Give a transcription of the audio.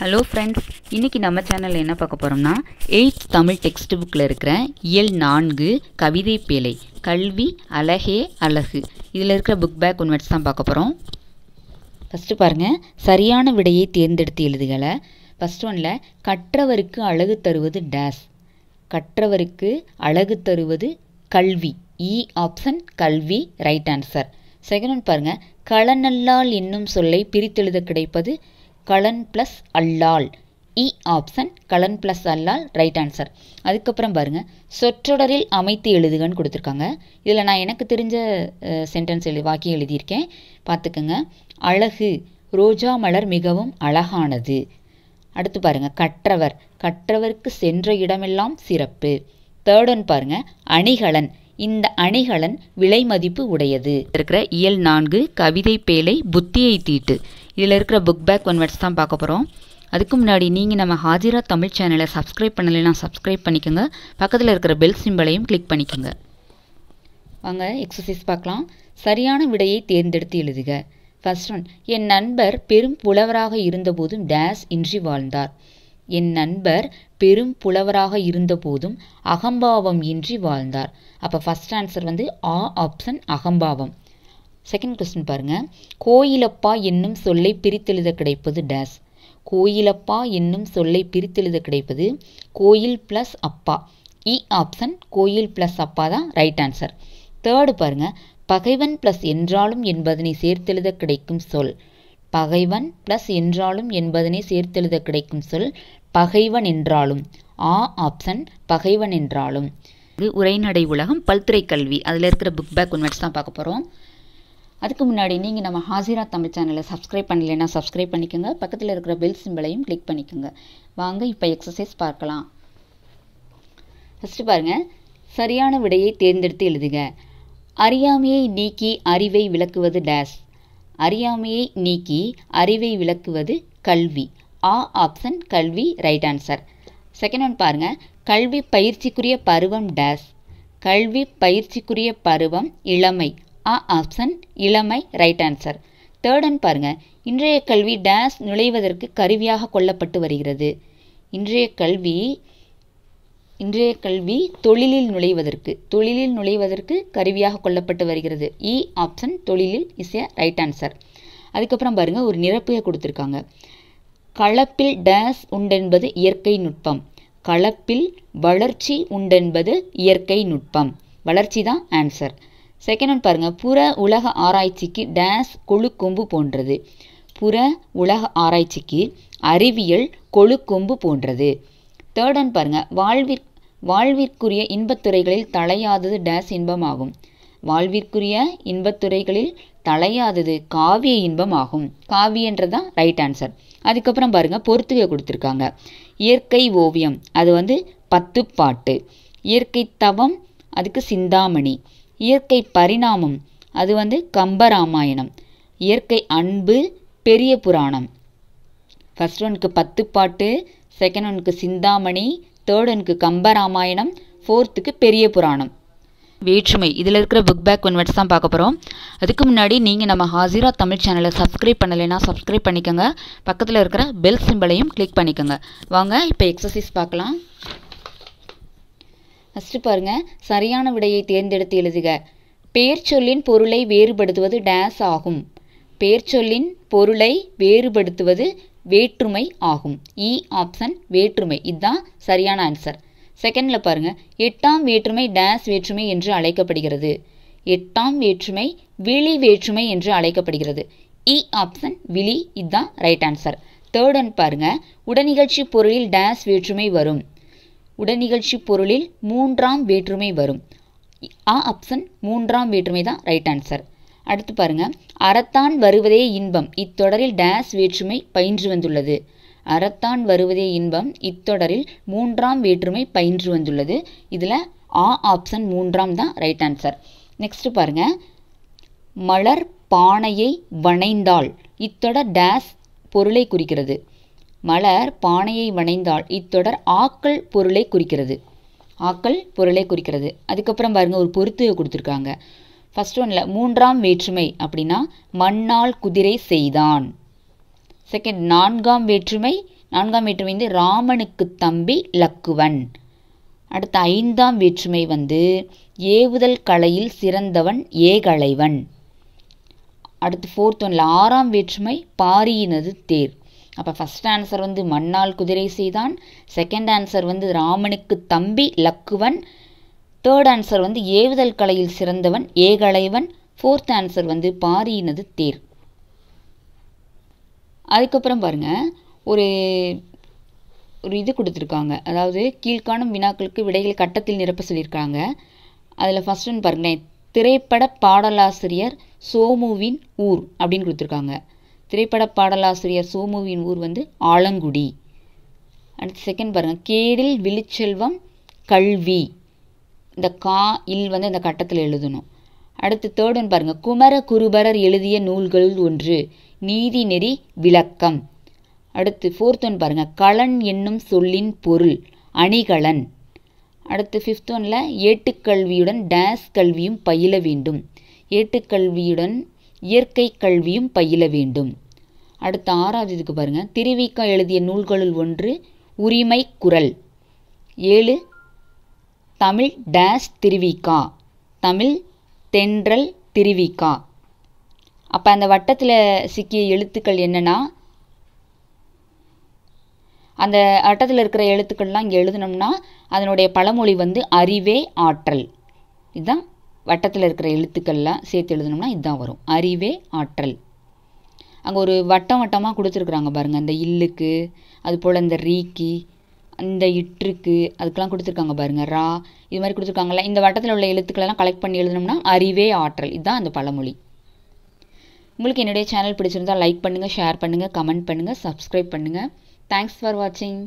hello friends இன்றைக்கி நம்ம சேனலில் என்ன பார்க்க போகிறோம்னா எயித் தமிழ் டெக்ஸ்ட் புக்கில் இருக்கிற இயல் நான்கு கவிதை பேழை கல்வி அழகே அழகு இதில் இருக்கிற புக் பேக் ஒன்வெட்ஸ் தான் பார்க்க போகிறோம் ஃபஸ்ட்டு பாருங்கள் சரியான விடையை தேர்ந்தெடுத்து எழுதுகளை ஃபஸ்ட் ஒனில் கற்றவருக்கு அழகு தருவது டேஸ் கற்றவருக்கு அழகு தருவது கல்வி இ e ஆப்ஷன் கல்வி ரைட் ஆன்சர் செகண்ட் ஒன் பாருங்கள் களநல்லால் என்னும் சொல்லை பிரித்தெழுத கிடைப்பது கலன் ப்ளஸ் அல்லால் இ e ஆப்ஷன் கலன் ப்ளஸ் அல்லால் ரைட் ஆன்சர் அதுக்கப்புறம் பாருங்கள் சொற்றொடரில் அமைத்து எழுதுகன்னு கொடுத்துருக்காங்க இதில் நான் எனக்கு தெரிஞ்ச சென்டென்ஸ் எழு வாக்கியம் எழுதியிருக்கேன் பார்த்துக்கோங்க அழகு ரோஜா மலர் மிகவும் அழகானது அடுத்து பாருங்கள் கற்றவர் கற்றவருக்கு சென்ற இடமெல்லாம் சிறப்பு தேர்டன் பாருங்க பாருங்கள் அணிகலன் இந்த அணிகலன் விலை மதிப்பு உடையது இருக்கிற இயல் நான்கு கவிதை பேலை புத்தியை தீட்டு இதில் இருக்கிற புக் பேக் ஒன்வர்ட்ஸ் தான் பார்க்க போகிறோம் அதுக்கு முன்னாடி நீங்கள் நம்ம ஹாஜிரா தமிழ் சேனலை சப்ஸ்கிரைப் பண்ணலைன்னா சப்ஸ்கிரைப் பண்ணிக்கோங்க பக்கத்தில் இருக்கிற பெல் சிம்பலையும் கிளிக் பண்ணிக்கோங்க வாங்க எக்ஸசைஸ் பார்க்கலாம் சரியான விடையை தேர்ந்தெடுத்து எழுதுக ஃபர்ஸ்ட் ஒன் என் நண்பர் பெரும் புலவராக இருந்தபோதும் டேஸ் இன்றி வாழ்ந்தார் என் நண்பர் பெரும் புலவராக இருந்தபோதும் அகம்பாவம் இன்றி வாழ்ந்தார் அப்போ ஃபஸ்ட் ஆன்சர் வந்து ஆ ஆப்ஷன் அகம்பாவம் செகண்ட் கொஸ்டின் பாருங்கள் கோயிலப்பா என்னும் சொல்லை பிரித்தெழுத கிடைப்பது டேஸ் கோயிலப்பா என்னும் சொல்லை பிரித்தெழுத கிடைப்பது கோயில் ப்ளஸ் அப்பா இ e ஆப்ஷன் கோயில் ப்ளஸ் அப்பா தான் ரைட் ஆன்சர் தேர்டு பாருங்க பகைவன் ப்ளஸ் என்றாலும் என்பதனை சேர்த்தெழுத கிடைக்கும் சொல் பகைவன் ப்ளஸ் என்றாலும் என்பதனை சேர்த்தெழுத கிடைக்கும் சொல் பகைவன் என்றாலும் ஆ ஆப்ஷன் பகைவன் என்றாலும் இது உரைநடை உலகம் பல்துறை கல்வி அதில் இருக்கிற புக் பேக் ஒன் தான் பார்க்க போகிறோம் அதுக்கு முன்னாடி நீங்கள் நம்ம ஹாசிரா தமிழ் சேனலை சப்ஸ்கிரைப் பண்ணலைன்னா சப்ஸ்கிரைப் பண்ணிக்கோங்க பக்கத்தில் இருக்கிற பெல் சிம்பிளையும் கிளிக் பண்ணிக்கோங்க வாங்க இப்போ எக்ஸசைஸ் பார்க்கலாம் ஃபஸ்ட்டு பாருங்கள் சரியான விடையை தேர்ந்தெடுத்து எழுதுக அறியாமையை நீக்கி அறிவை விளக்குவது டேஸ் அறியாமையை நீக்கி அறிவை விளக்குவது கல்வி ஆ ஆப்ஷன் கல்வி ரைட் ஆன்சர் செகண்ட் ஒன் பாருங்கள் கல்வி பயிற்சிக்குரிய பருவம் டேஸ் கல்வி பயிற்சிக்குரிய பருவம் இளமை ஆ ஆப்ஷன் இளமை ரைட் ஆன்சர் தேர்டன் பாருங்கள் இன்றைய கல்வி டேஸ் நுழைவதற்கு கருவியாக கொள்ளப்பட்டு வருகிறது இன்றைய கல்வி இன்றைய கல்வி தொழிலில் நுழைவதற்கு தொழிலில் நுழைவதற்கு கருவியாக கொள்ளப்பட்டு வருகிறது இ e ஆப்ஷன் தொழிலில் இஸ் எ ரைட் ஆன்சர் அதுக்கப்புறம் பாருங்கள் ஒரு நிரப்புகை கொடுத்துருக்காங்க களப்பில் டேஸ் உண்டென்பது இயற்கை நுட்பம் களப்பில் வளர்ச்சி உண்டென்பது இயற்கை நுட்பம் வளர்ச்சி தான் ஆன்சர் செகண்ட் ஒன் பாருங்கள் புற உலக ஆராய்ச்சிக்கு டேஸ் கொழுக்கொம்பு போன்றது புற உலக ஆராய்ச்சிக்கு அறிவியல் கொழுக்கொம்பு போன்றது தேர்ட் ஒன் பாருங்கள் வாழ்விற் வாழ்விற்குரிய இன்பத்துறைகளில் தலையாதது டேஸ் இன்பமாகும் வாழ்விற்குரிய இன்பத்துறைகளில் தலையாதது காவிய இன்பம் ஆகும் காவியன்றது ரைட் ஆன்சர் அதுக்கப்புறம் பாருங்கள் பொறுத்துகை கொடுத்துருக்காங்க இயற்கை ஓவியம் அது வந்து பத்து பாட்டு இயற்கை தவம் அதுக்கு சிந்தாமணி இயற்கை பரிணாமம் அது வந்து கம்பராமாயணம் இயற்கை அன்பு பெரிய புராணம் ஃபஸ்ட் ஒனுக்கு பத்து பாட்டு செகண்ட் ஒனுக்கு சிந்தாமணி தேர்ட் ஒனுக்கு கம்பராமாயணம் ஃபோர்த்துக்கு பெரிய புராணம் வேற்றுமை இதில் இருக்கிற புக் பேக் ஒன்வெட்ஸ் தான் பார்க்க போகிறோம் அதுக்கு முன்னாடி நீங்கள் நம்ம ஹாசிரா தமிழ் சேனலை சப்ஸ்கிரைப் பண்ணலைன்னா சப்ஸ்கிரைப் பண்ணிக்கோங்க பக்கத்தில் இருக்கிற பெல் சிம்பிளையும் கிளிக் பண்ணிக்கோங்க வாங்க இப்போ எக்ஸசைஸ் பார்க்கலாம் ஃபஸ்ட்டு பாருங்கள் சரியான விடையை தேர்ந்தெடுத்து எழுதுக சொல்லின் பொருளை வேறுபடுத்துவது டேஸ் ஆகும் சொல்லின் பொருளை வேறுபடுத்துவது வேற்றுமை ஆகும் இ e ஆப்ஷன் வேற்றுமை இதுதான் சரியான ஆன்சர் செகண்டில் பாருங்கள் எட்டாம் வேற்றுமை டேஸ் வேற்றுமை என்று அழைக்கப்படுகிறது எட்டாம் வேற்றுமை விழி வேற்றுமை என்று அழைக்கப்படுகிறது இ e ஆப்ஷன் விழி இதுதான் ரைட் ஆன்சர் தேர்ட் அண்ட் பாருங்கள் உடனிகழ்ச்சி பொருளில் டேஸ் வேற்றுமை வரும் உடனிகழ்ச்சி பொருளில் மூன்றாம் வேற்றுமை வரும் ஆ ஆப்ஷன் மூன்றாம் வேற்றுமை தான் ரைட் ஆன்சர் அடுத்து பாருங்க அறத்தான் வருவதே இன்பம் இத்தொடரில் டேஸ் வேற்றுமை பயின்று வந்துள்ளது அறத்தான் வருவதே இன்பம் இத்தொடரில் மூன்றாம் வேற்றுமை பயின்று வந்துள்ளது இதில் ஆ ஆப்ஷன் மூன்றாம் தான் ரைட் ஆன்சர் நெக்ஸ்ட் பாருங்க மலர் பானையை வனைந்தால் இத்தொடர் டேஸ் பொருளை குறிக்கிறது மலர் பானையை வணைந்தாள் இத்தொடர் ஆக்கள் பொருளை குறிக்கிறது ஆக்கள் பொருளை குறிக்கிறது அதுக்கப்புறம் பாருங்கள் ஒரு பொருத்து கொடுத்துருக்காங்க ஃபர்ஸ்ட் ஒன்ல மூன்றாம் வேற்றுமை அப்படின்னா மண்ணால் குதிரை செய்தான் செகண்ட் நான்காம் வேற்றுமை நான்காம் வேற்றுமை வந்து ராமனுக்கு தம்பி லக்குவன் அடுத்த ஐந்தாம் வேற்றுமை வந்து ஏவுதல் கலையில் சிறந்தவன் ஏகலைவன் அடுத்து ஃபோர்த் ஒன்ல ஆறாம் வேற்றுமை பாரியினது தேர் அப்போ ஃபஸ்ட் ஆன்சர் வந்து மண்ணால் குதிரை செய்தான் செகண்ட் ஆன்சர் வந்து ராமனுக்கு தம்பி லக்குவன் தேர்ட் ஆன்சர் வந்து ஏவுதல் கலையில் சிறந்தவன் ஏகலைவன் ஃபோர்த் ஆன்சர் வந்து பாரியினது தேர் அதுக்கப்புறம் பாருங்கள் ஒரு ஒரு இது கொடுத்துருக்காங்க அதாவது கீழ்காணும் வினாக்களுக்கு விடைகள் கட்டத்தில் நிரப்ப சொல்லியிருக்காங்க அதில் ஃபஸ்ட்டுன்னு பாருங்களேன் திரைப்பட பாடலாசிரியர் சோமுவின் ஊர் அப்படின்னு கொடுத்துருக்காங்க திரைப்பட பாடலாசிரியர் சோமுவின் ஊர் வந்து ஆலங்குடி அடுத்து செகண்ட் பாருங்கள் கேடில் விழுச்செல்வம் கல்வி இந்த கா இல் வந்து இந்த கட்டத்தில் எழுதணும் அடுத்து தேர்ட் ஒன் பாருங்கள் குமர குருபரர் எழுதிய நூல்கள் ஒன்று நீதி நெறி விளக்கம் அடுத்து ஃபோர்த் ஒன் பாருங்கள் கலன் என்னும் சொல்லின் பொருள் அணிகலன் அடுத்து ஃபிஃப்த் ஒனில் ஏட்டுக்கல்வியுடன் டேஸ் கல்வியும் பயில வேண்டும் ஏட்டுக்கல்வியுடன் இயற்கை கல்வியும் பயில வேண்டும் அடுத்த ஆறாவது இதுக்கு பாருங்கள் திருவிக்கா எழுதிய நூல்களுள் ஒன்று உரிமை குரல் ஏழு தமிழ் டேஷ் திருவிக்கா தமிழ் தென்றல் திருவிக்கா அப்போ அந்த வட்டத்தில் சிக்கிய எழுத்துக்கள் என்னென்னா அந்த வட்டத்தில் இருக்கிற எழுத்துக்கள்லாம் இங்கே எழுதினோம்னா அதனுடைய பழமொழி வந்து அறிவே ஆற்றல் இதுதான் வட்டத்தில் இருக்கிற எழுத்துக்கள்லாம் சேர்த்து எழுதணும்னா இதுதான் வரும் அறிவே ஆற்றல் அங்கே ஒரு வட்டம் வட்டமாக கொடுத்துருக்குறாங்க பாருங்கள் அந்த இல்லுக்கு அது போல் இந்த ரீக்கி அந்த இற்றுக்கு அதுக்கெலாம் கொடுத்துருக்காங்க பாருங்கள் ரா இது மாதிரி கொடுத்துருக்காங்கல்ல இந்த வட்டத்தில் உள்ள எழுத்துக்களெல்லாம் கலெக்ட் பண்ணி எழுதணும்னா அறிவே ஆற்றல் இதுதான் அந்த பழமொழி உங்களுக்கு என்னுடைய சேனல் பிடிச்சிருந்தால் லைக் பண்ணுங்கள் ஷேர் பண்ணுங்கள் கமெண்ட் பண்ணுங்கள் சப்ஸ்கிரைப் பண்ணுங்கள் தேங்க்ஸ் ஃபார் வாட்சிங்